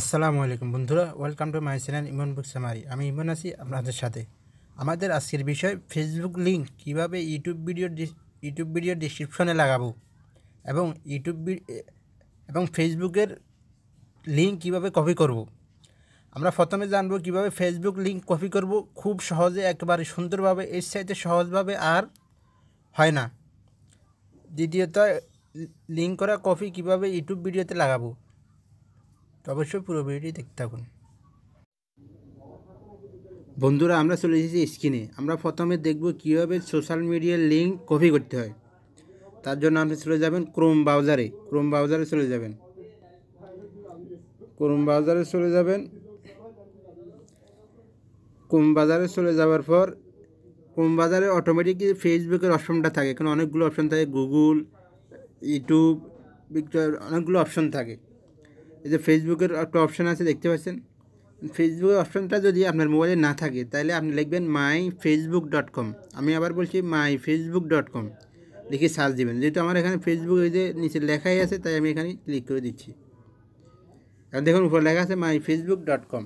আসসালামু আলাইকুম বন্ধুরা welcome to my channel Emon book summary আমি ইমন আছি আপনাদের সাথে আমাদের আজকের বিষয় ফেসবুক লিঙ্ক কিভাবে ইউটিউব ভিডিও ইউটিউব ভিডিও ডিসক্রিপশনে লাগাবো এবং ইউটিউব এবং ফেসবুকের লিঙ্ক কিভাবে কপি করব। আমরা প্রথমে জানবো কিভাবে ফেসবুক লিঙ্ক কপি করব খুব সহজে একেবারে সুন্দরভাবে এর সাইতে সহজভাবে আর হয় না দ্বিতীয়ত লিঙ্ক করা কপি কিভাবে ইউটিউব ভিডিওতে লাগাবো তো অবশ্যই পুরো ভিডিওটি দেখতে থাকুন বন্ধুরা আমরা চলে এসেছি স্ক্রিনে আমরা প্রথমে দেখব কীভাবে সোশ্যাল মিডিয়ার লিঙ্ক কপি করতে হয় তার জন্য আপনি চলে যাবেন ক্রোম ব্রাউজারে ক্রোম ব্রাউজারে চলে যাবেন ক্রোম ব্রাউজারে চলে যাবেন ক্রোম বাজারে চলে যাওয়ার পর ক্রোম বাজারে অটোমেটিক ফেসবুকের অপশনটা থাকে এখানে অনেকগুলো অপশন থাকে গুগল ইউটিউব অনেকগুলো অপশন থাকে এই যে ফেসবুকের একটা অপশান আছে দেখতে পাচ্ছেন ফেসবুকের অপশানটা যদি আপনার মোবাইলে না থাকে তাহলে আপনি লিখবেন মাই ফেসবুক ডট কম আমি আবার বলছি মাই ফেসবুক ডট কম লিখে সার্চ দেবেন যেহেতু আমার এখানে ফেসবুক এই যে নিচে লেখাই আছে তাই আমি এখানে ক্লিক করে দিচ্ছি আর দেখুন উপরে লেখা আছে my Facebook dot com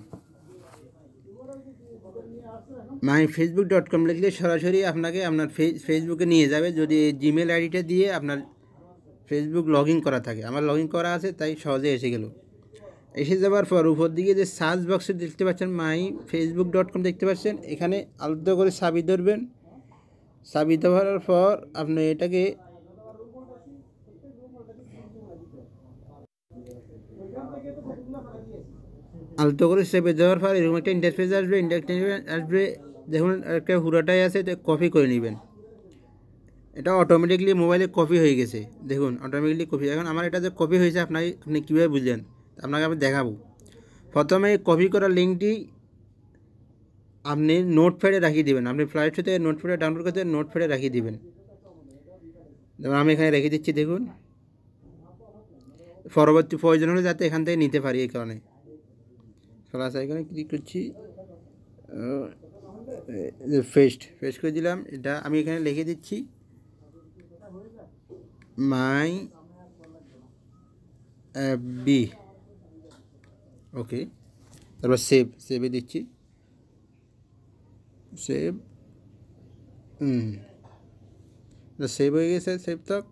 my Facebook dot com লিখলে সরাসরি আপনাকে আপনার ফেসবুকে নিয়ে যাবে যদি জিমেল আইডিটা দিয়ে আপনার ফেসবুক লগ করা থাকে আমার লগ করা আছে তাই সহজে এসে গেলো এসে যাওয়ার পর উপর দিকে যে সার্চ বক্সে দেখতে পাচ্ছেন মাই ফেসবুক ডট কম দেখতে পাচ্ছেন এখানে আলাদা করে সাবি ধরবেন সাবি ধরার পর আপনি এটাকে আলতো করে সেপে দেওয়ার পর এরকম একটা ইন্টারফেস আসবে ইন্টারফেস আসবে দেখুন একটা হুড়াটাই আছে এটা কপি করে নেবেন এটা অটোমেটিকলি মোবাইলে কপি হয়ে গেছে দেখুন অটোমেটিকলি কপি এখন আমার এটা যে কপি হয়েছে আপনাকে আপনি কীভাবে বুঝলেন আপনাকে আমি দেখাবো প্রথমে কপি করা লিঙ্কটি আপনি নোট ফেড়ে রাখিয়ে দেবেন আপনি ফ্লাইট থেকে ফেড়ে ডাউনলোড করতে নোট ফেড়ে রাখিয়ে দেবেন যেমন আমি এখানে রেখে দিচ্ছি দেখুন পরবর্তী প্রয়োজন হলে যাতে এখান থেকে নিতে পারি এই কারণে প্লাস আইকনে ক্লিক করছি ফেস্ট ফেস্ট করে দিলাম এটা আমি এখানে লিখে দিচ্ছি মাই বি ওকে তারপর সেভ সেভে দিচ্ছি সেভ হুম সেভ হয়ে গেছে সেভ তক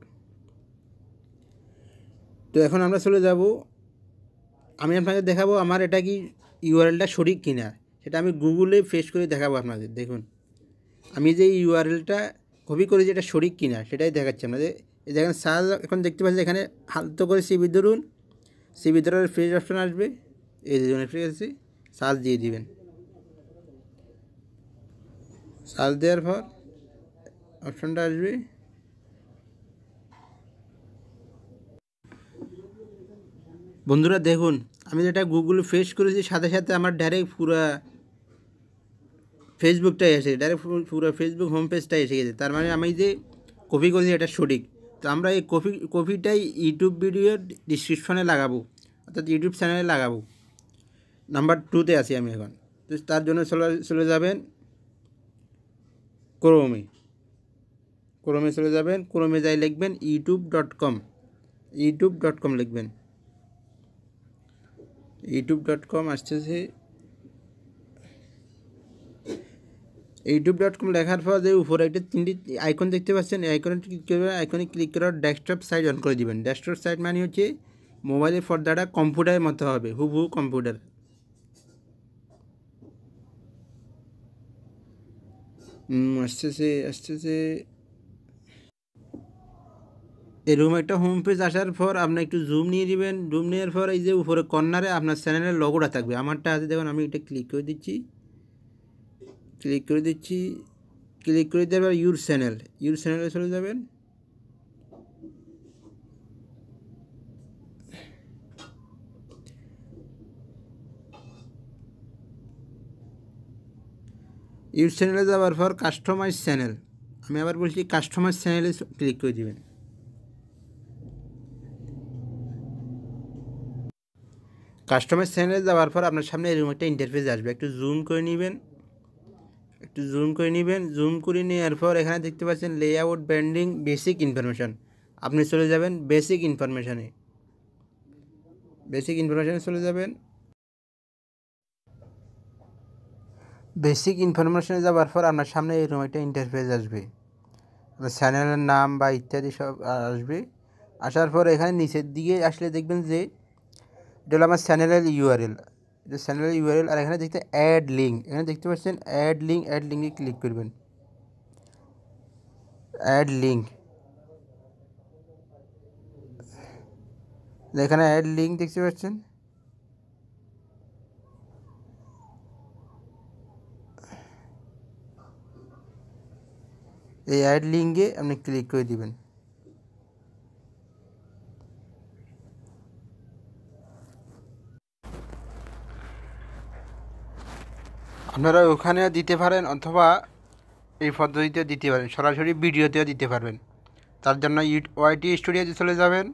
তো এখন আমরা চলে যাব আমি আপনাকে দেখাবো আমার এটা কি ইউআরএলটা সঠিক কিনা সেটা আমি গুগলে ফেস করে দেখাবো আপনাদের দেখুন আমি যে ইউআরএলটা কপি যে এটা সঠিক কিনা সেটাই দেখাচ্ছি আপনাদের যেখানে সার্চ এখন দেখতে পাচ্ছি এখানে হালতো করে সিবি ধরুন সিবি ধরার ফ্রেজ অপশান আসবে এই দুজনের আছে চার্জ দিয়ে দিবেন চার্জ দেওয়ার পর অপশনটা আসবে বন্ধুরা দেখুন আমি যেটা গুগল ফেস করেছি সাথে সাথে আমার ডাইরেক্ট পুরো ফেসবুকটাই এসে গেছে ডাইরেক্ট পুরো ফেসবুক হোম পেজটাই এসে গেছে তার মানে আমি যে কপি করেছি এটা সঠিক তো আমরা এই কপি কপিটাই ইউটিউব ভিডিওর ডিসক্রিপশনে লাগাবো অর্থাৎ ইউটিউব চ্যানেলে লাগাবো নাম্বার টুতে আছি আমি এখন তো তার জন্য চলে চলে যাবেন ক্রোমে ক্রোমে চলে যাবেন ক্রোমে যাই লিখবেন YouTube dot com YouTube dot com লিখবেন ইউটিউব ডট কম আসতেছে ইউটিউব ডট কম লেখার পর যে উপরে একটা তিনটি আইকন দেখতে পাচ্ছেন এই আইকনে ক্লিক করবেন আইকনে ক্লিক করার ডেস্কটপ সাইট অন করে দেবেন ডেস্কটপ সাইট মানে হচ্ছে মোবাইলের পর্দাটা কম্পিউটারের মতো হবে হুবহু কম্পিউটার আসতেছে আসতেছে এরকম একটা হোম পেজ আসার পর আপনি একটু জুম নিয়ে দেবেন জুম নেওয়ার পর এই যে উপরে কর্নারে আপনার চ্যানেলের লগোটা থাকবে আমারটা আছে দেখুন আমি এটা ক্লিক করে দিচ্ছি ক্লিক করে দিচ্ছি ক্লিক করে দেওয়ার ইউর চ্যানেল ইউর চ্যানেলে চলে যাবেন ইউজ চ্যানেলে যাওয়ার পর কাস্টমাইজ চ্যানেল আমি আবার বলছি কাস্টমাইজ চ্যানেলে ক্লিক করে দেবেন কাস্টমার চ্যানেলে যাওয়ার পর আপনার সামনে এরকম একটা ইন্টারফেস আসবে একটু জুম করে নেবেন একটু জুম করে নেবেন জুম করে নেওয়ার পর এখানে দেখতে পাচ্ছেন লে আউট ব্র্যান্ডিং বেসিক ইনফরমেশান আপনি চলে যাবেন বেসিক ইনফরমেশানে বেসিক ইনফরমেশানে চলে যাবেন বেসিক ইনফরমেশনে যাওয়ার পর আপনার সামনে এরকম একটা ইন্টারফেস আসবে চ্যানেলের নাম বা ইত্যাদি সব আসবে আসার পর এখানে নিচের দিকে আসলে দেখবেন যে এটা হলো আমার চ্যানেলের ইউআরএল এটা চ্যানেলের ইউআরএল আর এখানে দেখতে অ্যাড লিঙ্ক এখানে দেখতে পাচ্ছেন অ্যাড লিঙ্ক অ্যাড লিঙ্কে ক্লিক করবেন অ্যাড লিঙ্ক এখানে অ্যাড লিঙ্ক দেখতে পাচ্ছেন এই অ্যাড লিঙ্কে আপনি ক্লিক করে দিবেন আপনারা ওখানেও দিতে পারেন অথবা এই পদ্ধতিতে দিতে পারেন সরাসরি ভিডিওতেও দিতে পারবেন তার জন্য ওয়াইটি স্টুডিওতে চলে যাবেন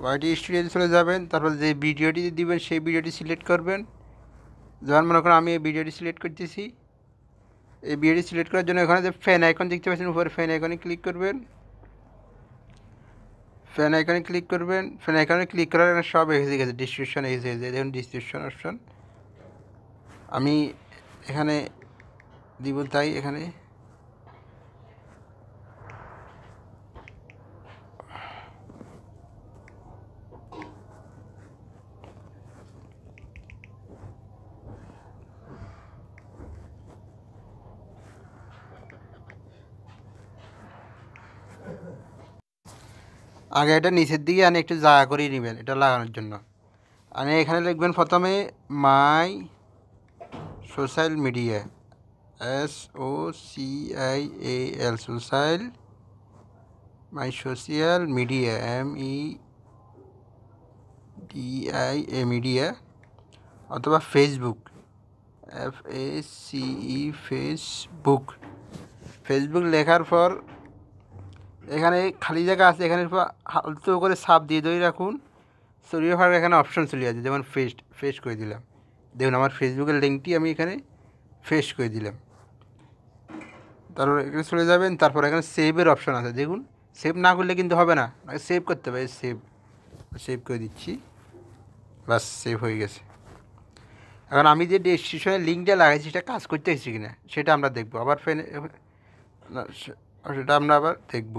ওয়াইটি স্টুডিওতে চলে যাবেন তারপর যে ভিডিওটি দিবেন সেই ভিডিওটি সিলেক্ট করবেন যেমন মনে করেন আমি এই ভিডিওটি সিলেক্ট করতেছি এই বিএডি সিলেক্ট করার জন্য এখানে যে ফ্যান আইকন দেখতে পাচ্ছেন উপরে ফ্যান আইকনে ক্লিক করবেন ফ্যান আইকনে ক্লিক করবেন ফ্যান আইকনে ক্লিক করার সব এসে গেছে ডিসক্রিপশন এসে গেছে দেখুন ডিসক্রিপশন অপশন আমি এখানে দিব তাই এখানে আগে এটা নিচের দিকে এনে একটু জায়গা করে নেবেন এটা লাগানোর জন্য আমি এখানে লিখবেন প্রথমে my social media S O C I A L social my social media M E D I A media অথবা Facebook F A C E Facebook Facebook লেখা পর এখানে খালি জায়গা আছে এখানে হালতো করে সাপ দিয়ে দিয়ে রাখুন সরিয়ে ফেলার এখানে অপশান চলে আছে যেমন ফেস্ট ফেস্ট করে দিলাম দেখুন আমার ফেসবুকের লিঙ্কটি আমি এখানে ফেস্ট করে দিলাম তারপর এখানে চলে যাবেন তারপর এখানে সেভের অপশন আছে দেখুন সেভ না করলে কিন্তু হবে না সেভ করতে হবে সেভ সেভ করে দিচ্ছি বাস সেভ হয়ে গেছে এখন আমি যে ডেস্টিনেশনের লিঙ্কটা লাগাইছি সেটা কাজ করতে হয়েছি কিনা সেটা আমরা দেখবো আবার ফেন আর সেটা আমরা আবার দেখব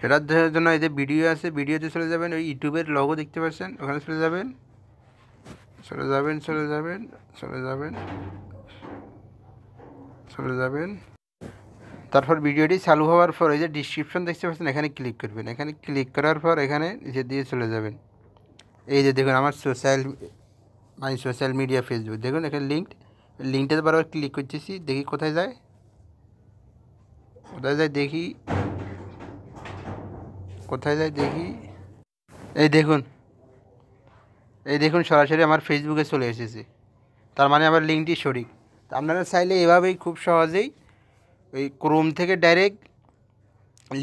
সেটার জন্য এই যে ভিডিও আছে ভিডিওতে চলে যাবেন ওই ইউটিউবের লগও দেখতে পাচ্ছেন ওখানে চলে যাবেন চলে যাবেন চলে যাবেন চলে যাবেন চলে যাবেন তারপর ভিডিওটি চালু হওয়ার পর এই যে ডিসক্রিপশন দেখতে পাচ্ছেন এখানে ক্লিক করবেন এখানে ক্লিক করার পর এখানে নিচে দিয়ে চলে যাবেন এই যে দেখুন আমার সোশ্যাল মানে সোশ্যাল মিডিয়া ফেসবুক দেখুন এখানে লিঙ্ক লিঙ্কটাতে বারবার ক্লিক করতেছি দেখি কোথায় যায় কোথায় যাই দেখি কোথায় যাই দেখি এই দেখুন এই দেখুন সরাসরি আমার ফেসবুকে চলে এসেছে তার মানে আমার লিঙ্কটি সঠিক আপনারা চাইলে এভাবেই খুব সহজেই ওই ক্রোম থেকে ডাইরেক্ট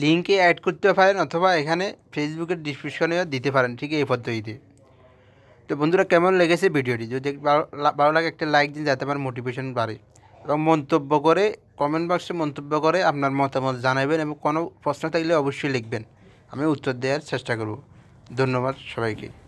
লিঙ্কে অ্যাড করতে পারেন অথবা এখানে ফেসবুকের ডিসক্রিপশনেও দিতে পারেন ঠিক এই পদ্ধতিতে তো বন্ধুরা কেমন লেগেছে ভিডিওটি যদি ভালো লাগে একটা লাইক দিন যাতে আমার মোটিভেশন বাড়ে মন্তব্য করে কমেন্ট বক্সে মন্তব্য করে আপনার মতামত জানাবেন এবং কোনো প্রশ্ন থাকলে অবশ্যই লিখবেন আমি উত্তর দেওয়ার চেষ্টা করব ধন্যবাদ সবাইকে